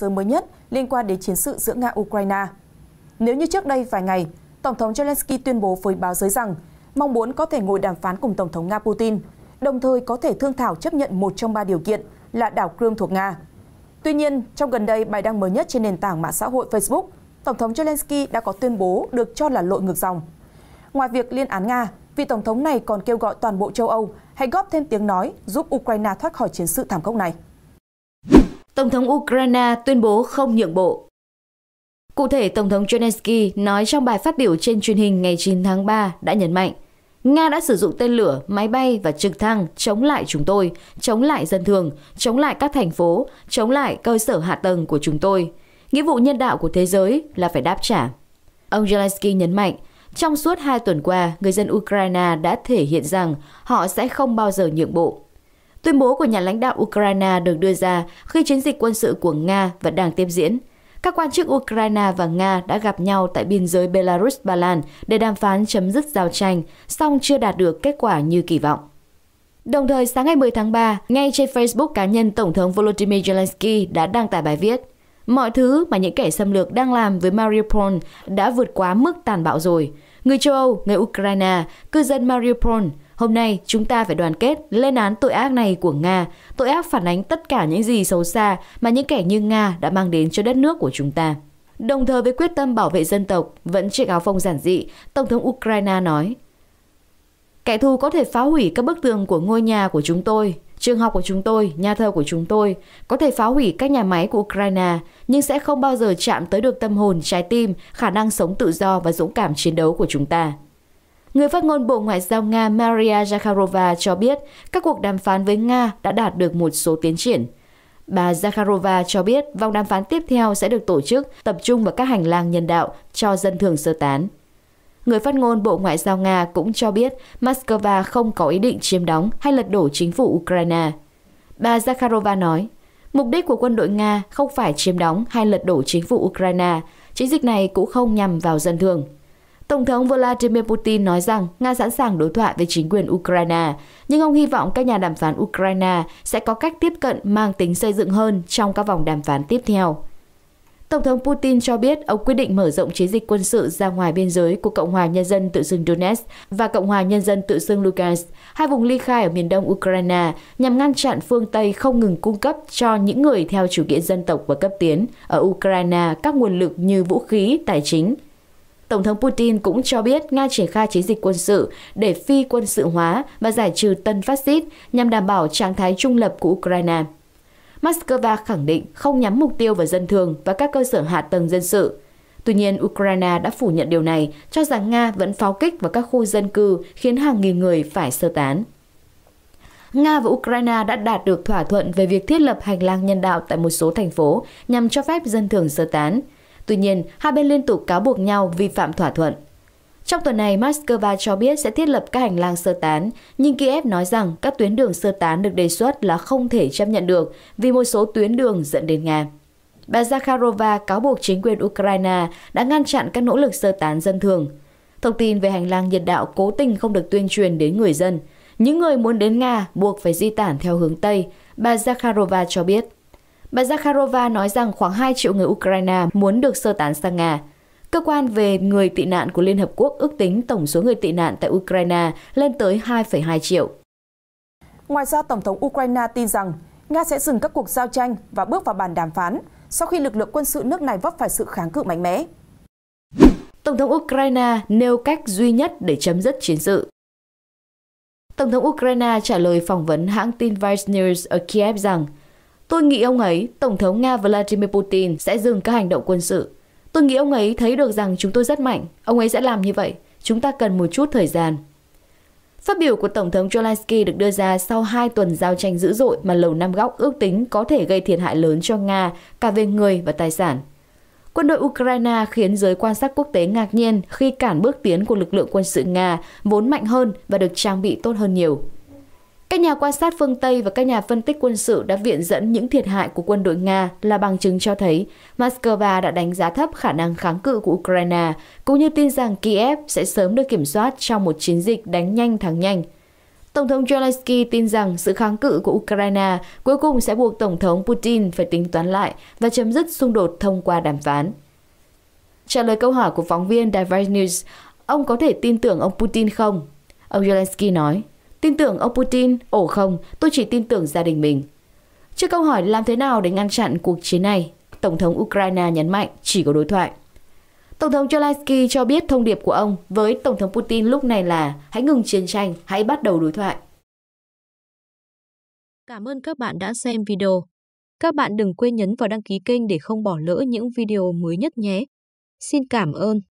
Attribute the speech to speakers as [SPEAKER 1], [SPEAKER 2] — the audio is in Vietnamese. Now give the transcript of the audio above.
[SPEAKER 1] giới mới nhất liên quan đến chiến sự giữa Nga-Ukraine. Nếu như trước đây vài ngày, Tổng thống Zelensky tuyên bố với báo giới rằng mong muốn có thể ngồi đàm phán cùng Tổng thống Nga Putin, đồng thời có thể thương thảo chấp nhận một trong ba điều kiện là đảo Crimea thuộc Nga. Tuy nhiên, trong gần đây bài đăng mới nhất trên nền tảng mạng xã hội Facebook, Tổng thống Zelensky đã có tuyên bố được cho là lội ngược dòng. Ngoài việc liên án Nga, vị Tổng thống này còn kêu gọi toàn bộ châu Âu hãy góp thêm tiếng nói giúp Ukraine thoát khỏi chiến sự thảm khốc này.
[SPEAKER 2] Tổng thống Ukraine tuyên bố không nhượng bộ. Cụ thể, Tổng thống Zelensky nói trong bài phát biểu trên truyền hình ngày 9 tháng 3 đã nhấn mạnh Nga đã sử dụng tên lửa, máy bay và trực thăng chống lại chúng tôi, chống lại dân thường, chống lại các thành phố, chống lại cơ sở hạ tầng của chúng tôi. Nghĩa vụ nhân đạo của thế giới là phải đáp trả. Ông Zelensky nhấn mạnh, trong suốt hai tuần qua, người dân Ukraine đã thể hiện rằng họ sẽ không bao giờ nhượng bộ. Tuyên bố của nhà lãnh đạo Ukraine được đưa ra khi chiến dịch quân sự của Nga vẫn đang tiếp diễn. Các quan chức Ukraine và Nga đã gặp nhau tại biên giới Belarus-Ba Lan để đàm phán chấm dứt giao tranh, song chưa đạt được kết quả như kỳ vọng. Đồng thời, sáng ngày 10 tháng 3, ngay trên Facebook cá nhân Tổng thống Volodymyr Zelensky đã đăng tải bài viết Mọi thứ mà những kẻ xâm lược đang làm với Mariupol đã vượt quá mức tàn bạo rồi. Người châu Âu, người Ukraine, cư dân Mariupol Hôm nay chúng ta phải đoàn kết lên án tội ác này của Nga, tội ác phản ánh tất cả những gì xấu xa mà những kẻ như Nga đã mang đến cho đất nước của chúng ta. Đồng thời với quyết tâm bảo vệ dân tộc, vẫn chiếc áo phông giản dị, Tổng thống Ukraine nói. Kẻ thù có thể phá hủy các bức tường của ngôi nhà của chúng tôi, trường học của chúng tôi, nhà thờ của chúng tôi, có thể phá hủy các nhà máy của Ukraine, nhưng sẽ không bao giờ chạm tới được tâm hồn, trái tim, khả năng sống tự do và dũng cảm chiến đấu của chúng ta. Người phát ngôn Bộ Ngoại giao Nga Maria Zakharova cho biết các cuộc đàm phán với Nga đã đạt được một số tiến triển. Bà Zakharova cho biết vòng đàm phán tiếp theo sẽ được tổ chức tập trung vào các hành lang nhân đạo cho dân thường sơ tán. Người phát ngôn Bộ Ngoại giao Nga cũng cho biết Moscow không có ý định chiếm đóng hay lật đổ chính phủ Ukraine. Bà Zakharova nói, mục đích của quân đội Nga không phải chiếm đóng hay lật đổ chính phủ Ukraine, chiến dịch này cũng không nhằm vào dân thường. Tổng thống Vladimir Putin nói rằng Nga sẵn sàng đối thoại với chính quyền Ukraine, nhưng ông hy vọng các nhà đàm phán Ukraine sẽ có cách tiếp cận mang tính xây dựng hơn trong các vòng đàm phán tiếp theo. Tổng thống Putin cho biết ông quyết định mở rộng chiến dịch quân sự ra ngoài biên giới của Cộng hòa Nhân dân tự xưng Donetsk và Cộng hòa Nhân dân tự xưng Lugansk, hai vùng ly khai ở miền đông Ukraine, nhằm ngăn chặn phương Tây không ngừng cung cấp cho những người theo chủ nghĩa dân tộc và cấp tiến ở Ukraine các nguồn lực như vũ khí, tài chính, Tổng thống Putin cũng cho biết Nga triển khai chiến dịch quân sự để phi quân sự hóa và giải trừ tân phát xít nhằm đảm bảo trạng thái trung lập của Ukraine. Moscow khẳng định không nhắm mục tiêu vào dân thường và các cơ sở hạ tầng dân sự. Tuy nhiên, Ukraine đã phủ nhận điều này, cho rằng Nga vẫn pháo kích vào các khu dân cư khiến hàng nghìn người phải sơ tán. Nga và Ukraine đã đạt được thỏa thuận về việc thiết lập hành lang nhân đạo tại một số thành phố nhằm cho phép dân thường sơ tán. Tuy nhiên, hai bên liên tục cáo buộc nhau vi phạm thỏa thuận. Trong tuần này, Moscow cho biết sẽ thiết lập các hành lang sơ tán, nhưng Kiev nói rằng các tuyến đường sơ tán được đề xuất là không thể chấp nhận được vì một số tuyến đường dẫn đến Nga. Bà Zakharova cáo buộc chính quyền Ukraine đã ngăn chặn các nỗ lực sơ tán dân thường. Thông tin về hành lang nhiệt đạo cố tình không được tuyên truyền đến người dân. Những người muốn đến Nga buộc phải di tản theo hướng Tây, bà Zakharova cho biết. Bà Zakharova nói rằng khoảng 2 triệu người Ukraine muốn được sơ tán sang Nga. Cơ quan về người tị nạn của Liên Hợp Quốc ước tính tổng số người tị nạn tại Ukraine lên tới 2,2 triệu.
[SPEAKER 1] Ngoài ra, Tổng thống Ukraine tin rằng Nga sẽ dừng các cuộc giao tranh và bước vào bàn đàm phán sau khi lực lượng quân sự nước này vấp phải sự kháng cự mạnh mẽ. Tổng thống Ukraine nêu
[SPEAKER 2] cách duy nhất để chấm dứt chiến sự. Tổng thống Ukraine trả lời phỏng vấn hãng tin Vice News ở Kiev rằng – Tôi nghĩ ông ấy, Tổng thống Nga Vladimir Putin sẽ dừng các hành động quân sự. Tôi nghĩ ông ấy thấy được rằng chúng tôi rất mạnh, ông ấy sẽ làm như vậy. Chúng ta cần một chút thời gian. Phát biểu của Tổng thống Zelensky được đưa ra sau 2 tuần giao tranh dữ dội mà Lầu Năm Góc ước tính có thể gây thiệt hại lớn cho Nga cả về người và tài sản. Quân đội Ukraine khiến giới quan sát quốc tế ngạc nhiên khi cản bước tiến của lực lượng quân sự Nga vốn mạnh hơn và được trang bị tốt hơn nhiều. Các nhà quan sát phương Tây và các nhà phân tích quân sự đã viện dẫn những thiệt hại của quân đội Nga là bằng chứng cho thấy Moscow đã đánh giá thấp khả năng kháng cự của Ukraine, cũng như tin rằng Kiev sẽ sớm được kiểm soát trong một chiến dịch đánh nhanh thắng nhanh. Tổng thống Zelensky tin rằng sự kháng cự của Ukraine cuối cùng sẽ buộc Tổng thống Putin phải tính toán lại và chấm dứt xung đột thông qua đàm phán. Trả lời câu hỏi của phóng viên Divide News, ông có thể tin tưởng ông Putin không? Ông Zelensky nói, Tin tưởng ông Putin, ổ không, tôi chỉ tin tưởng gia đình mình. Trước câu hỏi làm thế nào để ngăn chặn cuộc chiến này, Tổng thống Ukraine nhấn mạnh chỉ có đối thoại. Tổng thống Zelensky cho biết thông điệp của ông với Tổng thống Putin lúc này là hãy ngừng chiến tranh, hãy bắt đầu đối thoại. Cảm ơn các bạn đã xem video. Các bạn đừng quên nhấn vào đăng ký kênh để không bỏ lỡ những video mới nhất nhé. Xin cảm ơn.